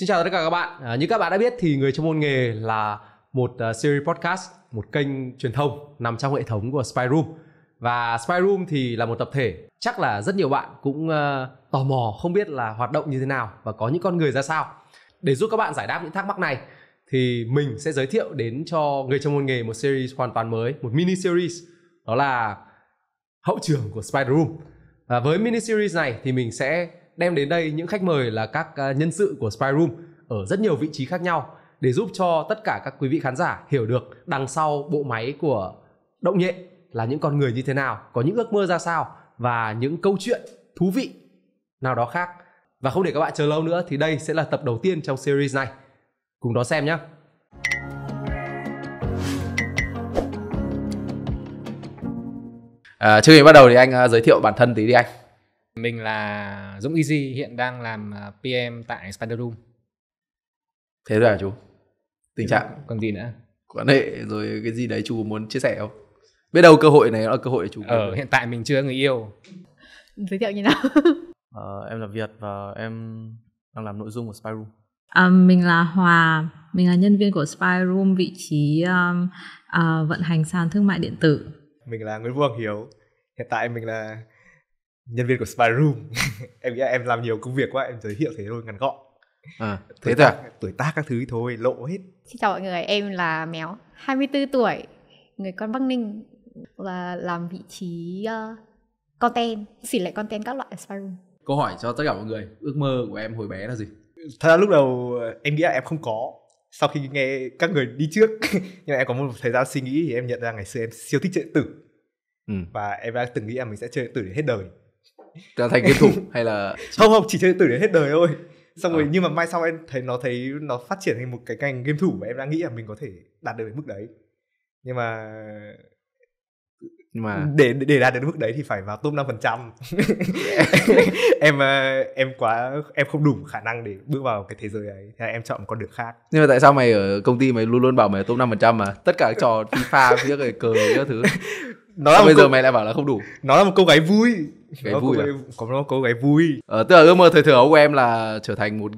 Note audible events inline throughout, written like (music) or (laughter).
Xin chào tất cả các bạn. À, như các bạn đã biết thì người trong môn nghề là một uh, series podcast, một kênh truyền thông nằm trong hệ thống của Spy Room. Và Spy Room thì là một tập thể, chắc là rất nhiều bạn cũng uh, tò mò không biết là hoạt động như thế nào và có những con người ra sao. Để giúp các bạn giải đáp những thắc mắc này thì mình sẽ giới thiệu đến cho người trong môn nghề một series hoàn toàn mới, một mini series đó là hậu trường của Spy Room. Và với mini series này thì mình sẽ đem đến đây những khách mời là các ờ, nhân sự của Spy Room ở rất nhiều vị trí khác nhau để giúp cho tất cả các quý vị khán giả hiểu được đằng sau bộ máy của Động Nhện là những con người như thế nào, có những ước mơ ra sao và những câu chuyện thú vị nào đó khác. Và không để các bạn chờ lâu nữa thì đây sẽ là tập đầu tiên trong series này. Cùng đó xem nhé. À, trước khi bắt đầu thì anh à, giới thiệu bản thân tí đi anh. Mình là Dũng Easy, hiện đang làm à, PM tại Spider Room. Thế rồi hả à chú? Tình trạng còn gì nữa? Quan hệ rồi cái gì đấy chú muốn chia sẻ không? Biết đâu cơ hội này là cơ hội để chú. Ờ, hiện tại mình chưa người yêu. Giới thiệu như nào? à, (laughs) em là Việt và em đang làm nội dung của Spy Room. À, mình là Hòa, mình là nhân viên của Spy Room vị trí um, uh, vận hành sàn thương mại điện tử. Mình là Nguyễn Vương Hiếu, hiện tại mình là nhân viên của spy room (laughs) em nghĩ là em làm nhiều công việc quá em giới thiệu thế thôi ngắn gọn à, thế tuổi, tác, à? tuổi tác các thứ thôi lộ hết xin chào mọi người em là méo 24 tuổi người con bắc ninh và làm vị trí uh, content xỉ lại content các loại ở spy room câu hỏi cho tất cả mọi người ước mơ của em hồi bé là gì thật ra lúc đầu ờ, em nghĩ là em không có sau khi nghe các người đi trước (laughs) nhưng mà em có một thời gian suy nghĩ thì em nhận ra ngày xưa em siêu thích chơi tử ừ. và em đã từng nghĩ là mình sẽ chơi điện tử đến hết đời trở thành game thủ hay là (laughs) không không chỉ chơi điện tử đến hết đời thôi xong rồi à. nhưng mà mai sau em thấy nó thấy nó phát triển thành một cái ngành game thủ và em đang nghĩ là mình có thể đạt được đến mức đấy nhưng mà nhưng mà để để đạt được mức đấy thì phải vào top 5% phần trăm (laughs) em ờ, em quá em không đủ khả năng để bước vào cái thế giới ấy thế em chọn một con đường khác nhưng mà tại sao mày ở công ty mày luôn luôn bảo mày top 5% phần trăm mà tất cả trò fifa phía cái cờ các thứ (laughs) nó là bây giờ mày lại bảo là không đủ nó là một câu gái vui gái có vui à? có nó có gái vui ờ, tức là ước mơ thời thơ của em là trở thành một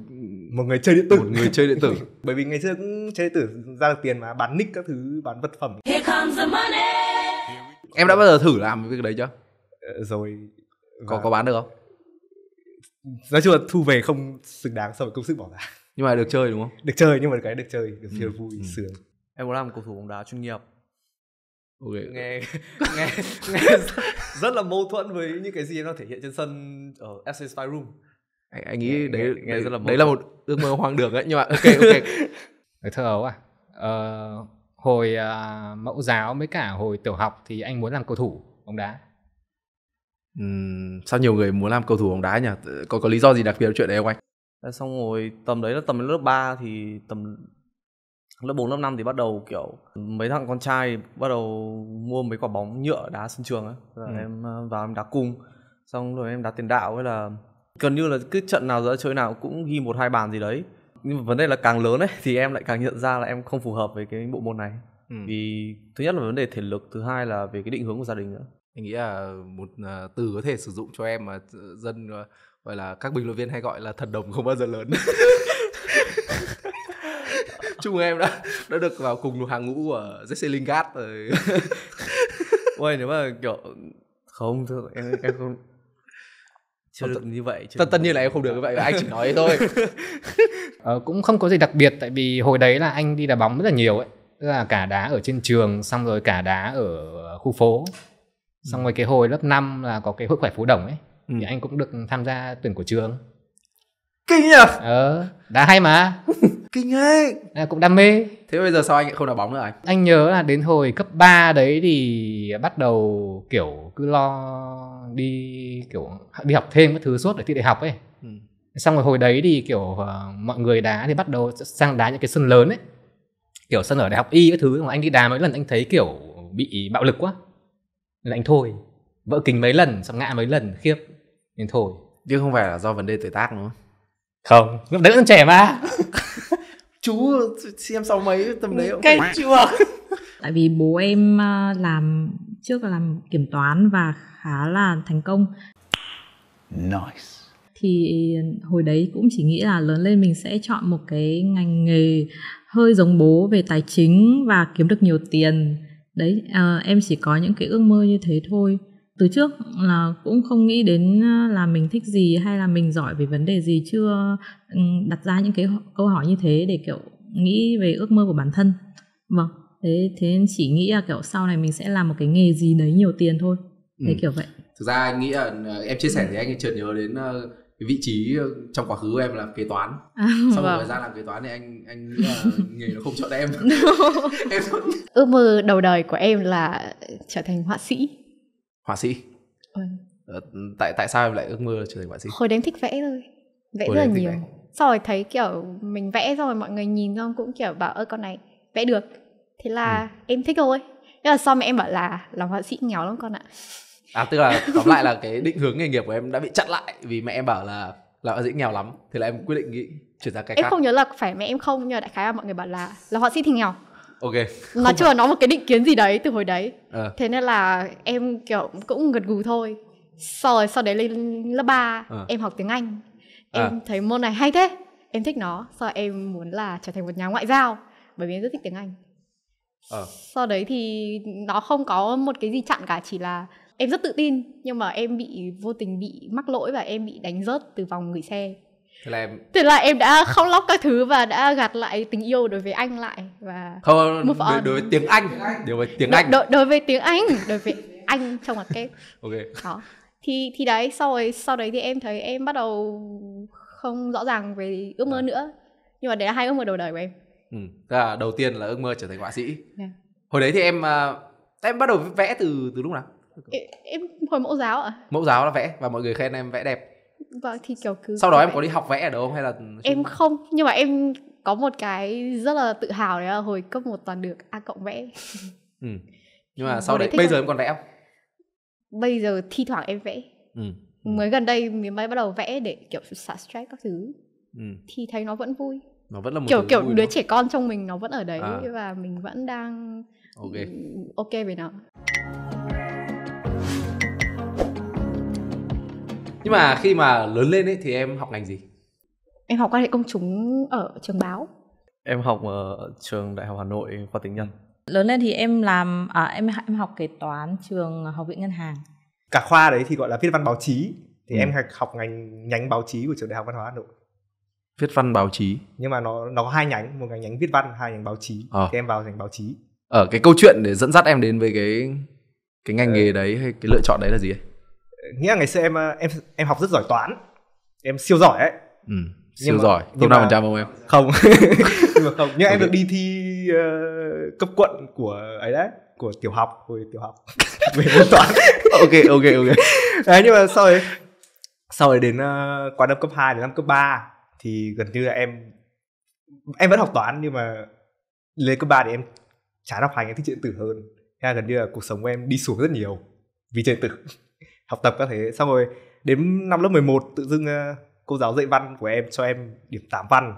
một người chơi điện tử một người chơi điện tử (laughs) bởi vì ngày xưa cũng chơi điện tử ra được tiền mà bán nick các thứ bán vật phẩm Here comes the money. em đã bao giờ thử làm việc đấy chưa ờ, rồi có và... có bán được không nói chung là thu về không xứng đáng so với công sức bỏ ra nhưng mà được chơi đúng không được chơi nhưng mà cái được chơi được chơi ừ. vui ừ. sướng em muốn làm cầu thủ bóng đá chuyên nghiệp okay. nghe (laughs) nghe nghe rất là mâu thuẫn với những cái gì nó thể hiện trên sân ở FC Spy Room anh, anh nghĩ nghe, đấy nghe, nghe đấy, rất là mâu đấy là một ước mơ hoang đường đấy nhưng mà (laughs) ok ok thơ ấu à ờ, hồi uh, mẫu giáo với cả hồi tiểu học thì anh muốn làm cầu thủ bóng đá uhm, sao nhiều người muốn làm cầu thủ bóng đá nhỉ có có lý do gì đặc biệt chuyện đấy không anh xong rồi tầm đấy là tầm lớp 3 thì tầm lớp 4 lớp 5 thì bắt đầu kiểu mấy thằng con trai bắt đầu mua mấy quả bóng nhựa đá sân trường ấy rồi ừ. em à, vào em đá cung xong rồi em đá tiền đạo hay là gần như là cứ trận nào ra chơi nào cũng ghi một hai bàn gì đấy nhưng mà vấn đề là càng lớn ấy thì em lại càng nhận ra là em không phù hợp với cái bộ môn này ừ. vì thứ nhất là vấn đề thể lực thứ hai là về cái định hướng của gia đình nữa anh nghĩ là một à, từ có thể sử dụng cho em mà ờ, dân gọi là các bình luận viên hay gọi là thần đồng không bao giờ lớn (laughs) chung em đã đã được vào cùng hàng ngũ của Jesse Lingard rồi (laughs) ôi nếu mà kiểu không thôi em em không chưa ờ, được như vậy chưa tất, tất nhiên là em không được như vậy anh chỉ nói thôi (laughs) ờ, cũng không có gì đặc biệt tại vì hồi đấy là anh đi đá bóng rất là nhiều ấy tức là cả đá ở trên trường xong rồi cả đá ở khu phố xong ừ. rồi cái hồi lớp 5 là có cái hội khỏe phố đồng ấy ừ. thì anh cũng được tham gia tuyển của trường kinh nhỉ ờ đá hay mà (laughs) kinh ấy à, cũng đam mê thế bây giờ sao anh không đá bóng nữa anh anh nhớ là đến hồi cấp 3 đấy thì bắt đầu kiểu cứ lo đi kiểu đi học thêm các thứ suốt để thi đại học ấy ừ. xong rồi hồi đấy thì kiểu ờ, mọi người đá thì bắt đầu sang đá những cái sân lớn ấy kiểu sân ở đại học y các thứ mà anh đi đá mấy lần anh thấy kiểu bị bạo lực quá nên anh thôi vỡ kính mấy lần xong ngã mấy lần khiếp nên thôi chứ không phải là do vấn đề tuổi tác đúng không không lúc đấy vẫn trẻ mà (laughs) chú xem sau mấy tầm đấy ông cái chuộc (laughs) tại vì bố em à, làm trước là làm kiểm toán và khá là thành công nice thì hồi đấy cũng chỉ nghĩ là lớn lên mình sẽ chọn một cái ngành nghề hơi giống bố về tài chính và kiếm được nhiều tiền đấy à, em chỉ có những cái ước mơ như thế thôi từ trước là cũng không nghĩ đến ờ, là mình thích gì hay là mình giỏi về vấn đề gì chưa ừ, đặt ra những cái câu hỏi như thế để kiểu nghĩ về ước mơ của bản thân vâng thế thế nên chỉ nghĩ là kiểu sau này mình sẽ làm một cái nghề gì đấy nhiều tiền thôi thế ừ. kiểu vậy thực ra anh nghĩ là ờ, em chia sẻ ừ. thì anh chợt nhớ đến ờ, vị trí trong quá khứ của em là kế toán (laughs) à, sau vâng. một thời vâng. gian làm kế toán thì anh anh nghĩ nghề nó không chọn em (laughs) (laughs) em ước mơ đầu đời của em là trở thành họa sĩ họa sĩ ừ. tại tại sao em lại ước mơ trở thành họa sĩ hồi đến thích vẽ thôi vẽ hồi rất là nhiều sau rồi thấy kiểu mình vẽ rồi mọi người nhìn xong cũng kiểu bảo ơ con này vẽ được thế là ừ. em thích thôi thế là sau mẹ em bảo là làm họa sĩ nghèo lắm con ạ à tức là (laughs) tóm lại là cái định hướng nghề nghiệp của em đã bị chặn lại vì mẹ em bảo là là họa sĩ nghèo lắm thì là em quyết định nghĩ chuyển ra cái em khác. không nhớ là phải mẹ em không nhưng mà đại khái là mọi người bảo là là họa sĩ thì nghèo ok không nói chung là nó một cái định kiến gì đấy từ hồi đấy à. thế nên là em kiểu cũng gật gù thôi sau rồi sau đấy lên lớp 3 à. Ờ. em học tiếng anh em à. thấy môn này hay thế em thích nó sau em muốn là trở thành một nhà ngoại giao bởi vì em rất thích tiếng anh à. sau đấy thì nó không có một cái gì chặn cả chỉ là em rất tự tin nhưng mà em bị vô tình bị mắc lỗi và em bị đánh rớt từ vòng gửi xe thế là em thế là em đã khóc lóc các thứ và đã gạt lại tình yêu đối với anh lại và không đối, on. đối với tiếng anh đối với tiếng anh đối, đối với tiếng anh đối với anh trong mặt kết (laughs) ok đó thì thì đấy sau rồi sau đấy thì em thấy em bắt đầu không rõ ràng về ước mơ à. nữa nhưng mà đấy là hai ước mơ đầu đời của em ừ là đầu tiên là ước mơ trở thành họa sĩ yeah. Dạ. hồi đấy thì em à, em bắt đầu vẽ từ từ lúc nào em, em hồi mẫu giáo ạ à? mẫu giáo là vẽ và mọi người khen em vẽ đẹp vâng thì kiểu cứ sau đó em có đi học vẽ ở đâu không hay là em không nhưng mà em có một cái rất là tự hào đấy là hồi cấp một toàn được a cộng vẽ ừ. nhưng (laughs) mà vâng, sau đấy bây giờ em còn vẽ không bây giờ thi thoảng em vẽ ừ. ừ. mới gần đây mình mới bắt đầu vẽ để kiểu xả stress các thứ ừ. thì thấy nó vẫn vui nó vẫn là một kiểu kiểu đứa đó. trẻ con trong mình nó vẫn ở đấy à. và mình vẫn đang ok, ừ, okay về nó nhưng mà khi mà lớn lên ấy thì em học ngành gì em học quan hệ công chúng ở trường báo em học ở trường đại học hà nội khoa tiếng nhân lớn lên thì em làm à, em em học kế toán trường học viện ngân hàng cả khoa đấy thì gọi là viết văn báo chí thì ừ. em học ngành nhánh báo chí của trường đại học văn hóa hà nội viết văn báo chí nhưng mà nó nó có hai nhánh một ngành nhánh viết văn hai nhánh báo chí à. thì em vào ngành báo chí ở ờ, cái câu chuyện để dẫn dắt em đến với cái cái ngành ừ. nghề đấy hay cái lựa chọn đấy là gì ấy? nghĩa là ngày xưa em ờ, em em học rất giỏi toán em siêu giỏi ấy ừ, siêu nhưng giỏi không năm phần trăm không em không (laughs) nhưng mà không nhưng em được đi thi uh, cấp quận của ấy đấy của tiểu học hồi tiểu học (laughs) về môn toán ok ok ok đấy nhưng mà sau đấy sau đấy đến uh, qua năm cấp 2 đến năm cấp 3 thì gần như là em em vẫn học toán nhưng mà lên cấp 3 thì em chán học hành em thích điện tử hơn thế là gần như là cuộc sống của em đi xuống rất nhiều vì điện tử học tập các thể xong rồi đến năm lớp 11 tự dưng ờ, cô giáo dạy văn của em cho em điểm 8 văn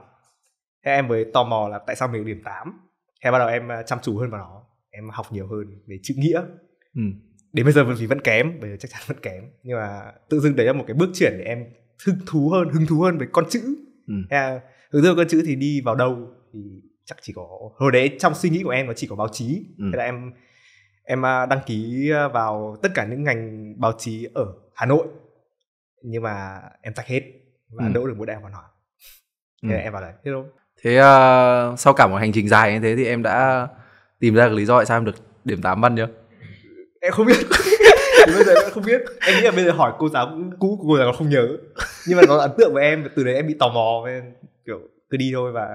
thế em mới tò mò là tại sao mình điểm 8 thế bắt đầu em ờ, chăm chú hơn vào nó em học nhiều hơn về chữ nghĩa ừ. đến bây giờ vẫn vì vẫn kém bây giờ chắc chắn vẫn kém nhưng mà tự dưng đấy là một cái bước chuyển để em hứng thú hơn hứng thú hơn về con chữ ừ. À, hứng thú con chữ thì đi vào đâu thì chắc chỉ có hồi đấy trong suy nghĩ của em nó chỉ có báo chí ừ. thế là em em à, đăng ký à, vào tất cả những ngành báo chí ở Hà Nội nhưng mà em tách hết và ừ. đỗ được một đại học văn hóa ừ. thế ừ. em vào đấy thế đâu thế uh, sau cả một hành trình dài như thế thì em đã tìm ra cái lý do tại sao em được điểm 8 văn chưa em không biết (laughs) bây giờ em không biết em nghĩ là bây giờ hỏi cô giáo cũ của cô giáo không nhớ nhưng mà nó ấn tượng với em từ đấy em bị tò mò nên kiểu cứ đi thôi và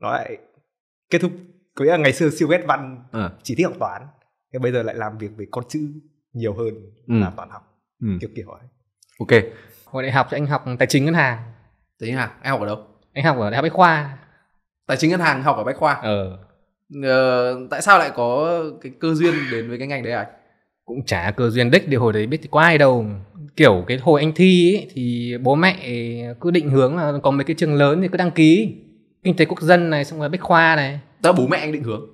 nó lại kết thúc có nghĩa là ngày xưa siêu ghét văn à. chỉ thích học toán nhưng bây giờ lại làm việc về con chữ nhiều hơn ừ. là toán học ừ. kiểu kiểu ấy ok hồi đại học thì anh học tài chính ngân hàng tài chính ngân hàng anh học ở đâu anh học ở đại học bách khoa tài chính ngân hàng học ở bách khoa ờ. ờ tại sao lại có cái cơ duyên đến với cái ngành đấy ạ à? cũng chả cơ duyên đích thì hồi đấy biết thì có ai đâu kiểu cái hồi anh thi ấy, thì bố mẹ cứ định hướng là có mấy cái trường lớn thì cứ đăng ký kinh tế quốc dân này xong rồi bách khoa này tao bố mẹ anh định hướng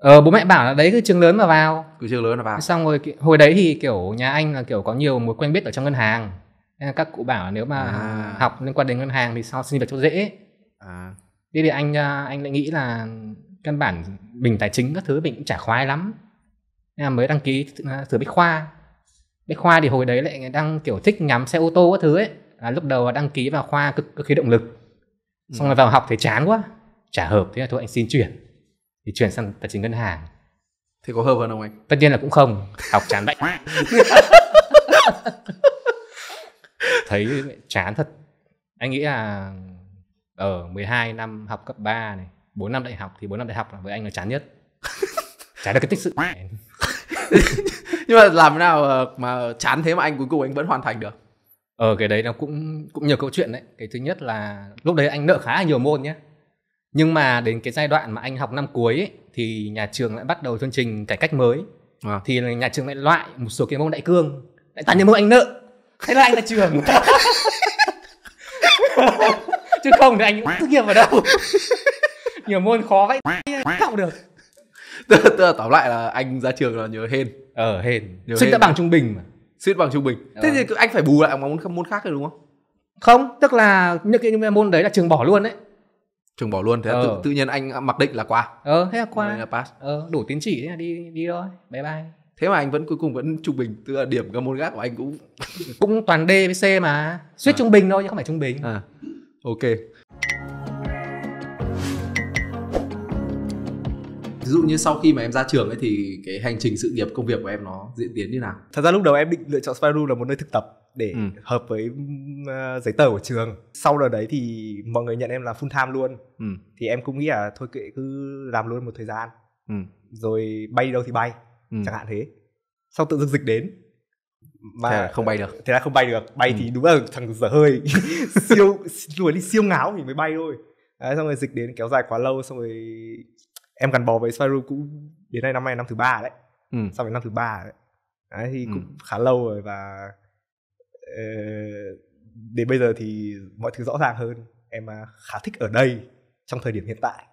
ờ bố mẹ bảo là đấy cứ trường lớn mà vào cứ trường lớn mà vào xong rồi hồi đấy thì kiểu nhà anh là kiểu có nhiều mối quen biết ở trong ngân hàng nên là các cụ bảo là nếu mà à. học liên quan đến ngân hàng thì sau xin việc cho dễ à. thế thì anh à, anh lại nghĩ là căn bản mình tài chính các thứ mình cũng chả khoái lắm nên là mới đăng ký à, thử bách khoa bách khoa thì hồi đấy lại đang kiểu thích ngắm xe ô tô các thứ ấy à, lúc đầu đăng ký vào khoa cực, cực khí động lực ừ. xong ừ. rồi vào học thì chán quá chả hợp thế là thôi anh xin chuyển thì chuyển sang tài chính ngân hàng thì có hợp hơn không anh tất nhiên là cũng không học chán bệnh (laughs) thấy chán thật anh nghĩ là ở 12 năm học cấp 3 này 4 năm đại học thì 4 năm đại học là với anh là chán nhất (laughs) chán được cái tích sự (laughs) nhưng mà làm thế nào ờ, mà chán thế mà anh cuối cùng anh vẫn hoàn thành được ờ cái đấy nó cũng cũng nhiều câu chuyện đấy cái thứ nhất là lúc đấy anh nợ khá là nhiều môn nhé nhưng mà đến cái giai đoạn mà anh học năm cuối ấy, thì nhà trường lại bắt đầu chương trình cải cách mới à. thì nhà trường lại loại một số cái môn đại cương lại toàn những môn anh nợ thế là anh ra trường (laughs) chứ không thì anh cũng tốt nghiệp vào đâu nhiều môn khó vậy học được tức, tức là tóm lại là anh ra trường là nhớ hên ờ hên Sinh đã bằng trung bình mà suýt bằng trung bình thế ờ. thì anh phải bù lại bằng môn môn khác rồi đúng không không tức là những cái môn đấy là trường bỏ luôn đấy trường bỏ luôn thế ờ. tự tự nhiên anh mặc định là qua ờ thế là qua là pass ờ đủ tín chỉ thế là đi đi thôi bye bye thế mà anh vẫn cuối cùng vẫn trung bình tức là điểm các môn khác của anh cũng (laughs) cũng toàn D với C mà suýt à. trung bình thôi chứ không phải trung bình à ok ví dụ như sau khi mà em ra trường ấy thì cái hành trình sự nghiệp công việc của em nó diễn tiến như nào thật ra lúc đầu em định lựa chọn Spyro là một nơi thực tập để ừ. hợp với uh, giấy tờ của trường sau đợt đấy thì mọi người nhận em là full time luôn ừ. thì em cũng nghĩ là thôi kệ cứ làm luôn một thời gian ừ. rồi bay đâu thì bay ừ. chẳng hạn thế sau tự dưng dịch đến mà thế là không bay được thế là không bay được bay ừ. thì đúng là thằng dở hơi (laughs) siêu đuổi đi siêu ngáo thì mới bay thôi đấy, xong rồi dịch đến kéo dài quá lâu xong rồi em gắn bó với Spyro cũng đến nay năm nay năm thứ ba đấy ừ. xong đến năm thứ ba đấy, đấy thì ừ. cũng khá lâu rồi và Ờ, đến bây giờ thì mọi thứ rõ ràng hơn em à, khá thích ở đây trong thời điểm hiện tại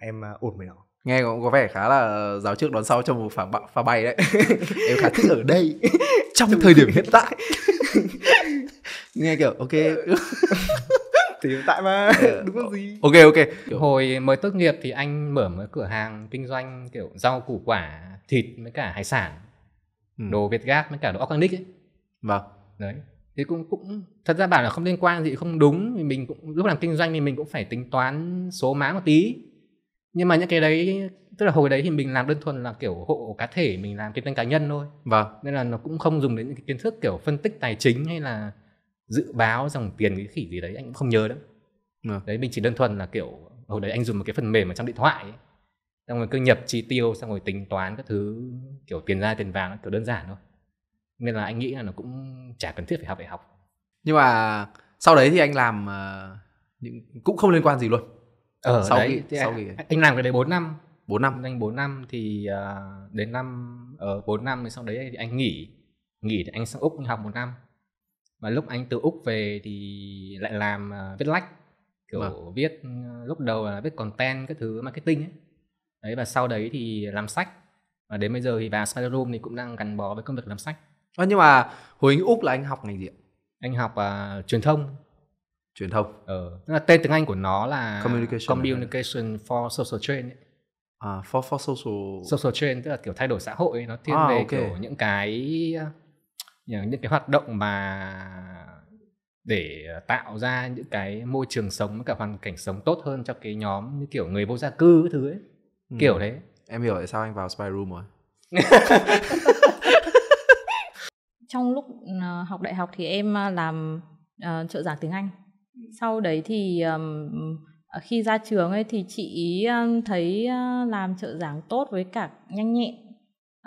em à, ổn với nó nghe cũng có vẻ khá là giáo trước đón sau trong một phả, phả bay đấy (laughs) em khá thích ở đây (laughs) trong, thời điểm hiện tại (laughs) nghe kiểu ok thì hiện tại mà ờ, đúng không gì ok ok kiểu... hồi mới tốt nghiệp thì anh mở một cửa hàng kinh doanh kiểu rau củ quả thịt với cả hải sản ừ. đồ việt gáp với cả đồ organic ấy vâng đấy thì cũng cũng thật ra bảo là không liên quan gì không đúng thì mình cũng lúc làm kinh doanh thì mình cũng phải tính toán số má một tí nhưng mà những cái đấy tức là hồi đấy thì mình làm đơn thuần là kiểu hộ cá thể mình làm kinh doanh cá nhân thôi vâng nên là nó cũng không dùng đến những cái kiến thức kiểu phân tích tài chính hay là dự báo dòng tiền cái khỉ gì đấy anh cũng không nhớ lắm vâng. đấy mình chỉ đơn thuần là kiểu hồi đấy anh dùng một cái phần mềm ở trong điện thoại ấy. xong rồi cứ nhập chi tiêu xong rồi tính toán các thứ kiểu tiền ra tiền vàng kiểu đơn giản thôi nên là anh nghĩ là nó cũng chả cần thiết phải học đại học nhưng mà sau đấy thì anh làm ờ, những cũng không liên quan gì luôn ờ sau đấy, khi, thì sau anh, à? khi... anh làm cái đấy 4 năm 4 năm anh 4 năm thì uh, đến năm ở uh, 4 năm thì sau đấy thì anh nghỉ nghỉ thì anh sang úc học một năm Và lúc anh từ úc về thì lại làm uh, viết lách kiểu vâng. viết lúc đầu là viết content các thứ marketing ấy đấy và sau đấy thì làm sách và đến bây giờ thì bà Spider Room thì cũng đang gắn bó với công việc làm sách à, nhưng mà hồi anh úc là anh học ngành gì anh học uh, truyền thông truyền thông ờ là tên tiếng anh của nó là communication communication for social change ấy. À, for, for social social change tức là kiểu thay đổi xã hội ấy, nó thiên à, về okay. kiểu những cái à, những cái hoạt động mà để tạo ra những cái môi trường sống với cả hoàn cảnh sống tốt hơn cho cái nhóm như kiểu người vô gia cư thứ ấy ừ. kiểu đấy em hiểu tại sao anh vào spy room rồi (laughs) trong lúc ờ, học đại học thì em ờ, làm uh, trợ giảng tiếng Anh sau đấy thì um, khi ra trường ấy thì chị ý thấy làm trợ giảng tốt với cả nhanh nhẹn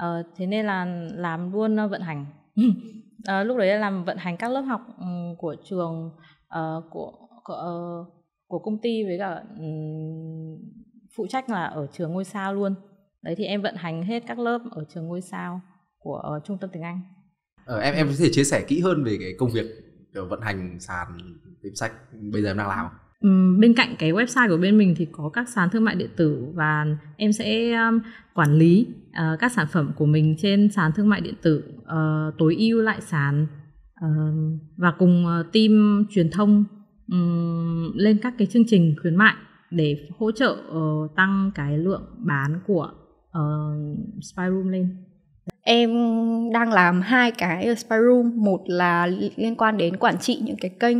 uh, thế nên là làm luôn vận hành uh, (laughs) lúc đấy là làm vận hành các lớp học ừ, của trường uh, của của, uh, của công ty với cả um, phụ trách là ở trường ngôi sao luôn đấy thì em vận hành hết các lớp ở trường ngôi sao của uh, trung tâm tiếng anh ờ, em em có thể chia sẻ kỹ hơn về cái công việc vận hành sàn tìm sách bây giờ em đang làm bên cạnh cái website của bên mình thì có các sàn thương mại điện tử và em sẽ um, quản lý uh, các sản phẩm của mình trên sàn thương mại điện tử uh, tối ưu lại sàn uh, và cùng uh, team truyền thông um, lên các cái chương trình khuyến mại để hỗ trợ uh, tăng cái lượng bán của uh, spy room lên em đang làm hai cái ở Spy Room một là liên quan đến quản trị những cái kênh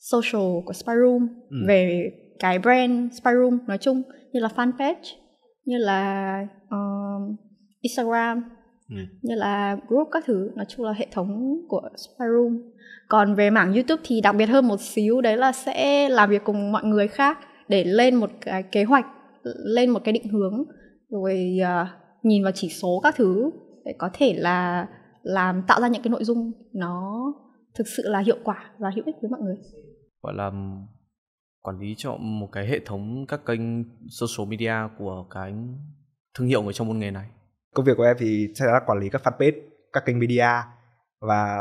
social của Spy Room ừ. về cái brand Spy Room nói chung như là fanpage như là um, Instagram ừ. như là group các thứ nói chung là hệ thống của Spy Room còn về mảng YouTube thì đặc biệt hơn một xíu đấy là sẽ làm việc cùng mọi người khác để lên một cái kế hoạch lên một cái định hướng rồi uh, nhìn vào chỉ số các thứ để có thể là làm tạo ra những cái nội dung nó thực sự là hiệu quả và hữu ích với mọi người gọi là quản lý cho một cái hệ thống các kênh social media của cái thương hiệu người trong môn nghề này công việc của em thì sẽ là quản lý các fanpage các kênh media và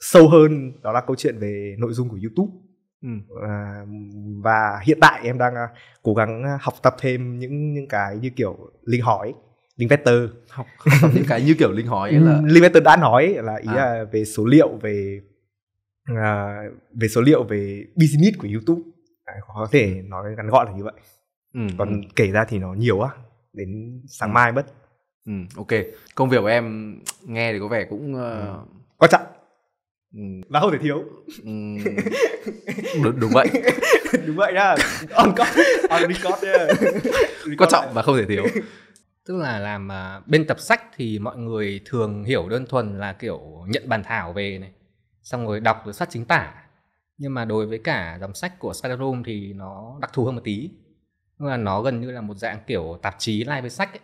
sâu hơn đó là câu chuyện về nội dung của youtube Ừ. À, và hiện tại em đang à, cố gắng à, học tập thêm những những cái như kiểu linh hỏi Linvector học, học những cái như kiểu linh hỏi là (laughs) Linvector đã nói là ý à. là về số liệu về à, về số liệu về business của YouTube à, có thể nói ngắn gọn là như vậy ừ, còn ừ. kể ra thì nó nhiều á đến sáng ừ. mai mất ừ, ok công việc của em nghe thì có vẻ cũng uh... ừ. quan trọng ừ. và không thể thiếu ừ. (laughs) đúng, đúng vậy đúng vậy nha on record on record, yeah. quan trọng và không thể thiếu tức là làm uh, bên tập sách thì mọi người thường hiểu đơn thuần là kiểu nhận bản thảo về này xong rồi đọc rồi soát chính tả nhưng mà đối với cả dòng sách của Skyrim thì nó đặc thù hơn một tí tức là nó gần như là một dạng kiểu tạp chí live với sách ấy.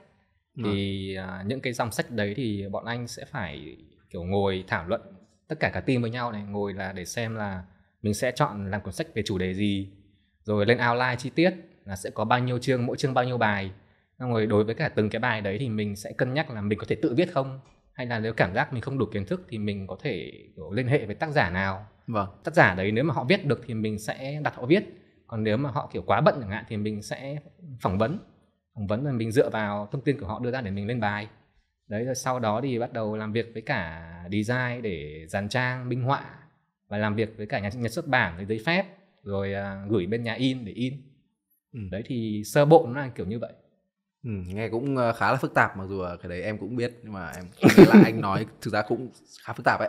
thì uh, những cái dòng sách đấy thì bọn anh sẽ phải kiểu ngồi thảo luận tất cả cả team với nhau này ngồi là để xem là mình sẽ chọn làm cuốn sách về chủ đề gì rồi lên outline chi tiết là sẽ có bao nhiêu chương mỗi chương bao nhiêu bài xong rồi đối với cả từng cái bài đấy thì mình sẽ cân nhắc là mình có thể tự viết không hay là nếu cảm giác mình không đủ kiến thức thì mình có thể liên hệ với tác giả nào vâng. tác giả đấy nếu mà họ viết được thì mình sẽ đặt họ viết còn nếu mà họ kiểu quá bận chẳng hạn thì mình sẽ phỏng vấn phỏng vấn rồi mình dựa vào thông tin của họ đưa ra để mình lên bài đấy rồi sau đó thì bắt đầu làm việc với cả design để dàn trang minh họa và làm việc với cả nhà, nhà xuất bản với giấy phép rồi uh, gửi bên nhà in để in ừ. đấy thì sơ bộ nó là kiểu như vậy Ừ, nghe cũng ờ, khá là phức tạp mặc dù cái đấy em cũng biết nhưng mà em nghe là anh nói thực ra cũng khá phức tạp ấy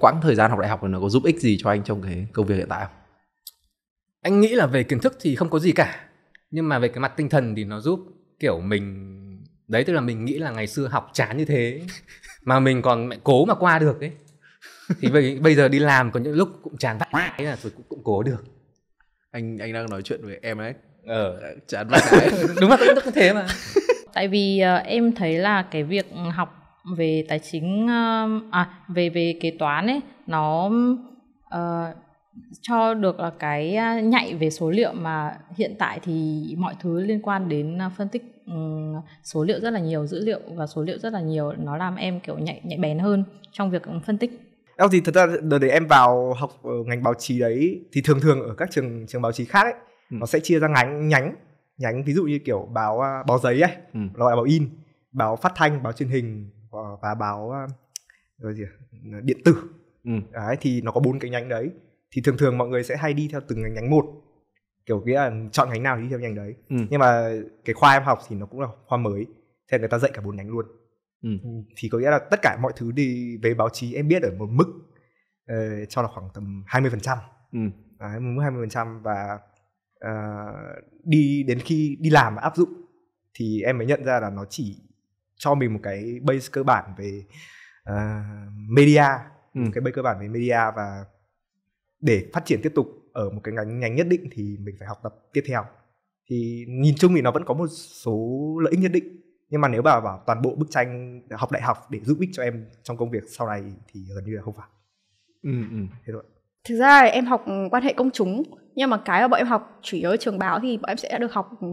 quãng thời gian học đại học nó có giúp ích gì cho anh trong cái công việc hiện tại không anh nghĩ là về kiến thức thì không có gì cả nhưng mà về cái mặt tinh thần thì nó giúp kiểu mình đấy tức là mình nghĩ là ngày xưa học chán như thế (laughs) mà mình còn cố mà qua được ấy thì bây, bây giờ đi làm có những lúc cũng chán vãi là rồi cũng, cũng cố được anh anh đang nói chuyện với em đấy ờ chán mặt đúng là nó cũng thế mà (laughs) tại vì uh, em thấy là cái việc học về tài chính uh, à về về kế toán ấy nó uh, cho được là cái nhạy về số liệu mà hiện tại thì mọi thứ liên quan đến phân tích ừ, số liệu rất là nhiều dữ liệu và số liệu rất là nhiều nó làm em kiểu nhạy nhạy bén hơn trong việc phân tích em thì thật ra đợt đấy em vào học ở ngành báo chí đấy thì thường thường ở các trường trường báo chí khác ấy ừ. nó sẽ chia ra ngánh nhánh nhánh ví dụ như kiểu báo à, báo giấy ấy ừ. nó báo in báo phát thanh báo truyền hình và báo rồi à, gì điện tử ừ. đấy thì nó có bốn cái nhánh đấy thì thường thường mọi người sẽ hay đi theo từng nhánh một kiểu nghĩa là chọn nhánh nào thì đi theo nhánh đấy ừ. nhưng mà cái khoa em học thì nó cũng là khoa mới thế người ta dạy cả bốn nhánh luôn ừ. ừ. thì có nghĩa là tất cả mọi thứ đi về báo chí em biết ở một mức uh, cho là khoảng tầm 20% mươi phần trăm ừ. hai mươi phần trăm và Ờ, đi đến khi đi làm và áp dụng thì em mới nhận ra là nó chỉ cho mình một cái base cơ bản về uh, media ừ. một cái base cơ bản về media và để phát triển tiếp tục ở một cái ngành ngành nhất định thì mình phải học tập tiếp theo thì nhìn chung thì nó vẫn có một số lợi ích nhất định nhưng mà nếu bảo bảo toàn bộ bức tranh học đại học để giúp ích cho em trong công việc sau này thì gần như là không phải ừ, ừ. thế rồi. thực ra em học quan hệ công chúng nhưng mà cái mà bọn em học chủ yếu ở trường báo thì bọn em sẽ được học ừ,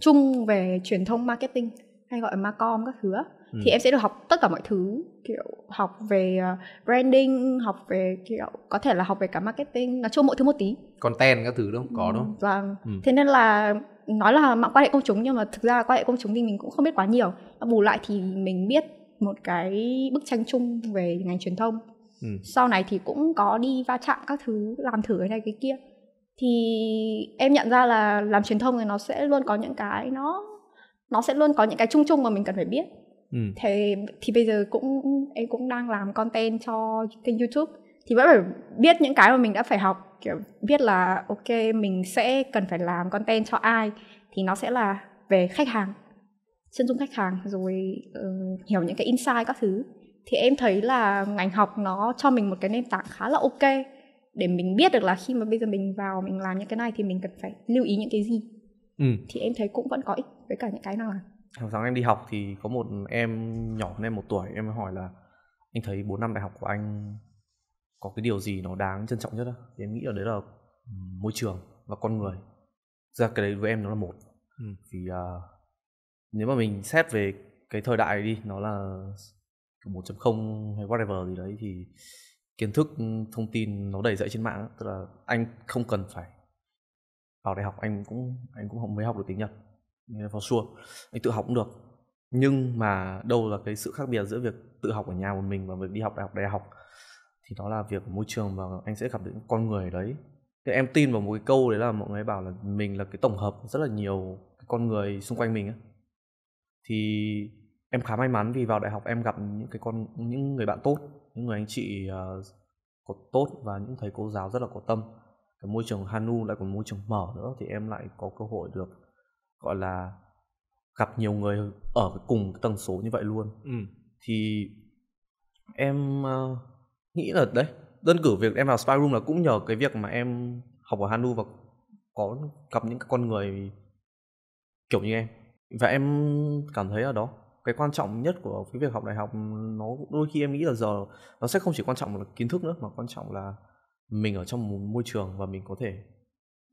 chung về truyền thông marketing hay gọi là marcom các thứ ừ. thì em sẽ được học tất cả mọi thứ kiểu học về ờ, branding học về kiểu có thể là học về cả marketing nói chung mỗi thứ một tí content các thứ đúng không có ừ, đúng không vâng ừ. thế nên là nói là mạng quan hệ công chúng nhưng mà thực ra quan hệ công chúng thì mình cũng không biết quá nhiều bù lại thì mình biết một cái bức tranh chung về ngành truyền thông ừ. sau này thì cũng có đi va chạm các thứ làm thử cái này cái kia thì em nhận ra là làm truyền thông thì nó sẽ luôn có những cái nó nó sẽ luôn có những cái chung chung mà mình cần phải biết ừ. thì thì bây giờ cũng em cũng đang làm content cho kênh youtube thì vẫn phải biết những cái mà mình đã phải học kiểu biết là ok mình sẽ cần phải làm content cho ai thì nó sẽ là về khách hàng chân dung khách hàng rồi uh, hiểu những cái insight các thứ thì em thấy là ngành học nó cho mình một cái nền tảng khá là ok để mình biết được là khi mà bây giờ mình vào mình làm những cái này thì mình cần phải lưu ý những cái gì ừ. thì em thấy cũng vẫn có ích với cả những cái năng làm Hồi sáng em đi học thì có một em nhỏ hơn em một tuổi em hỏi là anh thấy 4 năm đại học của anh có cái điều gì nó đáng trân trọng nhất đó thì em nghĩ ở đấy là môi trường và con người Thực ra cái đấy với em nó là một ừ. vì uh, à, nếu mà mình xét về cái thời đại đi nó là 1.0 hay whatever gì đấy thì kiến thức ừ, thông tin nó đầy dẫy trên mạng tức là anh không cần phải vào đại học anh cũng anh cũng học mới học được tiếng nhật nên là for sure anh tự học cũng được nhưng mà đâu là cái sự khác biệt giữa việc tự học ở nhà một mình và việc đi học đại học đại học thì đó là việc môi trường và anh sẽ gặp những con người đấy thì em tin vào một cái câu đấy là mọi người bảo là mình là cái tổng hợp rất là nhiều con người xung quanh mình ấy. thì em khá may mắn vì vào đại học em gặp những cái con những người bạn tốt những người anh chị uh, có tốt và những thầy cô giáo rất là có tâm cái môi trường Hanu lại còn môi trường mở nữa thì em lại có cơ hội được gọi là gặp nhiều người ở cùng cái tần số như vậy luôn ừ. thì em uh, nghĩ là đấy đơn cử việc em vào spy room là cũng nhờ cái việc mà em học ở Hanu và có gặp những con người kiểu như em và em cảm thấy ở đó cái quan trọng nhất của cái việc học đại học nó đôi khi em nghĩ là giờ nó sẽ không chỉ quan trọng là kiến thức nữa mà quan trọng là mình ở trong một môi trường và mình có thể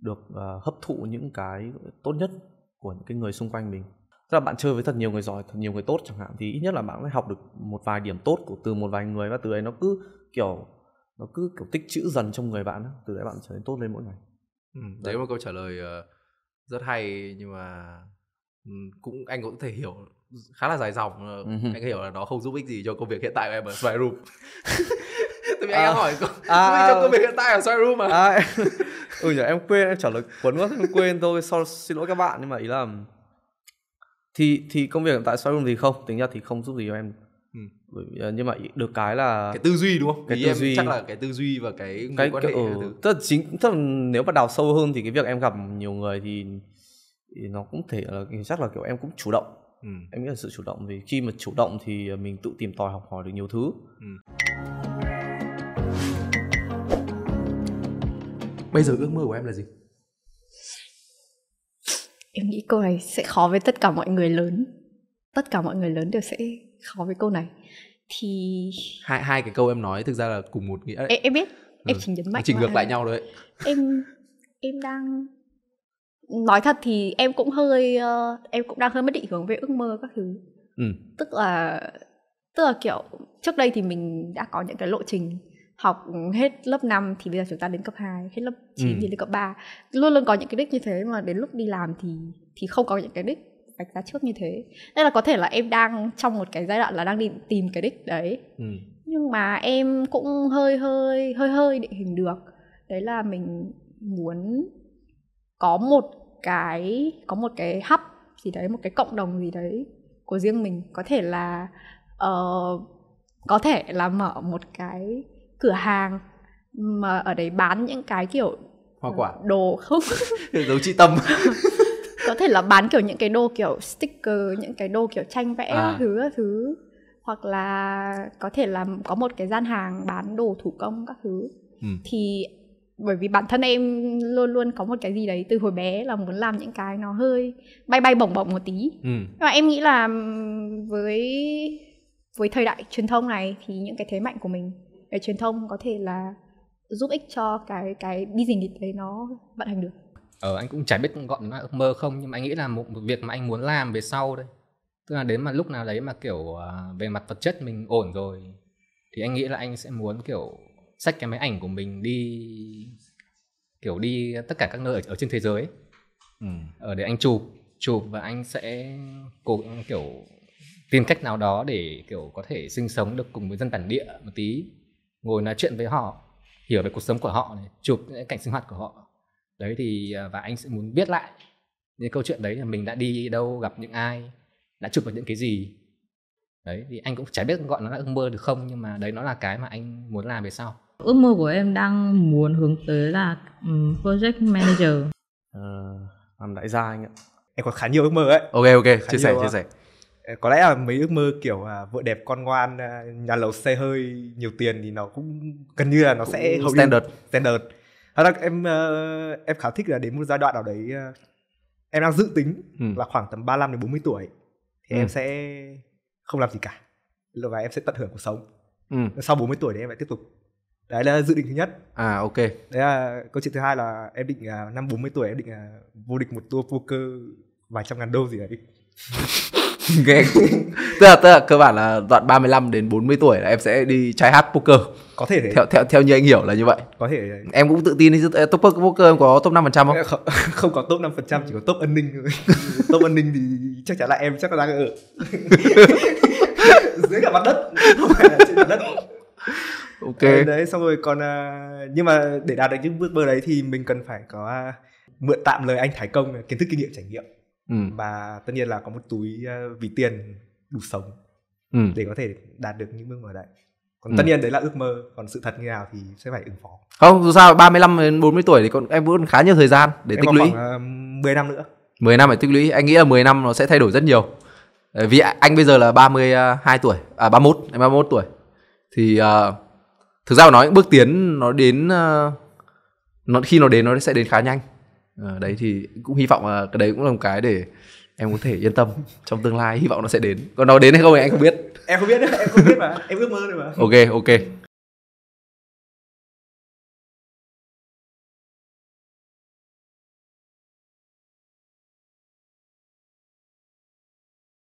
được uh, hấp thụ những cái tốt nhất của những cái người xung quanh mình tức là bạn chơi với thật nhiều người giỏi thật nhiều người tốt chẳng hạn thì ít nhất là bạn sẽ học được một vài điểm tốt của từ một vài người và từ đấy nó cứ kiểu nó cứ kiểu tích chữ dần trong người bạn từ đấy bạn trở nên tốt lên mỗi ngày ừ, đấy, đấy là một câu trả lời ờ, rất hay nhưng mà cũng anh cũng có thể hiểu khá là dài dòng uh-huh. anh hiểu là nó không giúp ích gì cho công việc hiện tại của em ở Sky Room (laughs) tại vì anh à, hỏi à, trong à, công việc ừ. hiện tại ở Sky Room mà à, ừ (laughs) nhỉ em quên em trả lời quấn quá em quên thôi so, xin lỗi các bạn nhưng mà ý là thì thì công việc hiện tại Sky Room thì không tính ra thì không giúp gì cho em ừ. Ờ, nhưng mà được cái là cái tư duy đúng không cái Ý tư duy chắc là cái tư duy và cái cái quan hệ ừ, thứ. tức là chính tức là nếu mà đào sâu hơn thì cái việc em gặp nhiều người thì, thì nó cũng thể là chắc là kiểu em cũng chủ động ừ. em nghĩ là sự chủ động vì khi mà chủ động thì à, mình tự tìm tòi học hỏi được nhiều thứ ừ. bây giờ ước mơ của em là gì em nghĩ câu này sẽ khó với tất cả mọi người lớn tất cả mọi người lớn đều sẽ khó với câu này thì hai hai cái câu em nói thực ra là cùng một nghĩa đấy. Em, em biết em ừ. chỉ nhấn mạnh chỉ ngược lại nhau đấy em em đang nói thật thì em cũng hơi uh, em cũng đang hơi mất định hướng về ước mơ các thứ ừ. tức là tức là kiểu trước đây thì mình đã có những cái lộ trình học hết lớp 5 thì bây giờ chúng ta đến cấp 2, hết lớp 9 ừ. thì đến cấp 3. Luôn luôn có những cái đích như thế mà đến lúc đi làm thì thì không có những cái đích vạch ra trước như thế. Nên là có thể là em đang trong một cái giai đoạn là đang đi tìm cái đích đấy. Ừ. Nhưng mà em cũng hơi hơi hơi hơi định hình được. Đấy là mình muốn có một cái có một cái hấp gì đấy một cái cộng đồng gì đấy của riêng mình có thể là uh, có thể là mở một cái cửa hàng mà ở đấy bán những cái kiểu hoa quả đồ không (laughs) giống chị tâm (laughs) có thể là bán kiểu những cái đồ kiểu sticker những cái đồ kiểu tranh vẽ à. thứ thứ hoặc là có thể là có một cái gian hàng bán đồ thủ công các thứ ừ. thì bởi vì bản thân em luôn luôn có một cái gì đấy từ hồi bé là muốn làm những cái nó hơi bay bay bổng bổng một tí ừ. nhưng em nghĩ là với với thời đại truyền thông này thì những cái thế mạnh của mình về truyền thông có thể là giúp ích cho cái cái business đấy nó vận hành được ờ anh cũng chả biết gọn nó là ước mơ không nhưng mà anh nghĩ là một, một việc mà anh muốn làm về sau đây tức là đến mà lúc nào đấy mà kiểu à, về mặt vật chất mình ổn rồi thì anh nghĩ là anh sẽ muốn kiểu xách cái máy ảnh của mình đi kiểu đi tất cả các nơi ở, ở trên thế giới ấy. Ừ. ở ờ, để anh chụp chụp và anh sẽ cố kiểu tìm cách nào đó để kiểu có thể sinh sống được cùng với dân bản địa một tí ngồi nói chuyện với họ hiểu về cuộc sống của họ này chụp những cảnh sinh hoạt của họ đấy thì à, và anh sẽ muốn biết lại những câu chuyện đấy là mình đã đi đâu gặp những ai đã chụp được những cái gì đấy thì anh cũng chả biết gọi nó là ước mơ được không nhưng mà đấy nó là cái mà anh muốn làm về sau ước mơ của em đang muốn hướng tới là um, project manager à, làm đại gia anh ạ em còn khá nhiều ước mơ ấy ok ok khá chia sẻ chia sẻ ờ, có lẽ là mấy ước mơ kiểu à, vợ đẹp con ngoan à, nhà lầu xe hơi nhiều tiền thì nó cũng gần như là nó sẽ hầu standard standard thật ra em uh, em khá thích là đến một giai đoạn nào đấy uh, em đang dự tính ừ. là khoảng tầm 35 đến 40 tuổi thì ừ. em sẽ không làm gì cả và em sẽ tận hưởng cuộc sống ừ. sau 40 tuổi thì em lại tiếp tục đấy là dự định thứ nhất à ok đấy là câu chuyện thứ hai là em định uh, năm 40 tuổi em định uh, vô địch một tour poker vài trăm ngàn đô gì đấy (laughs) nghe tức là tức là cơ bản là đoạn 35 đến 40 tuổi là em sẽ đi trai hát poker có thể thế. theo theo theo như anh hiểu là như vậy có thể thế. em cũng tự tin đi ờ, top poker em có top 5% không không, (laughs) không có top 5% chỉ có top an ninh thôi (laughs) top an ninh thì chắc chắn là em chắc là đang ở dưới cả mặt đất không phải là trên mặt đất ok đấy, ờ, đấy xong rồi còn uh, nhưng mà để đạt được những bước bơ đấy thì mình cần phải có uh, mượn tạm lời anh Thái Công kiến thức kinh nghiệm trải nghiệm ừ. và tất nhiên là có một túi uh, vì tiền đủ sống ừ. để có thể đạt được những bước mở đấy còn ừ. tất nhiên đấy là ước mơ còn sự thật như nào thì sẽ phải ứng phó không dù sao 35 đến 40 tuổi thì còn em vẫn khá nhiều thời gian để em tích lũy khoảng, uh, 10 năm nữa 10 năm phải tích lũy anh nghĩ là 10 năm nó sẽ thay đổi rất nhiều ờ, vì anh bây giờ là 32 tuổi à 31 em 31 tuổi thì uh, thực ra mà nói bước tiến nó đến ờ, nó khi nó đến nó sẽ đến khá nhanh ờ, đấy thì cũng hy vọng là cái đấy cũng là một cái để em có thể yên tâm trong tương lai hy vọng nó sẽ đến còn nó đến hay không thì anh không biết em không biết nữa, em không biết mà em ước mơ rồi mà ok ok